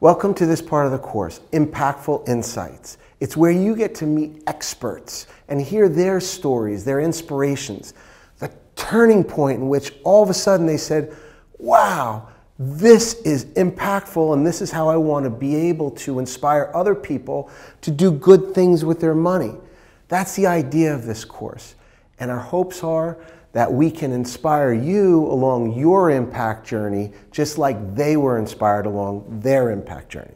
Welcome to this part of the course, Impactful Insights. It's where you get to meet experts and hear their stories, their inspirations, the turning point in which all of a sudden they said, wow, this is impactful and this is how I want to be able to inspire other people to do good things with their money. That's the idea of this course. And our hopes are that we can inspire you along your impact journey just like they were inspired along their impact journey.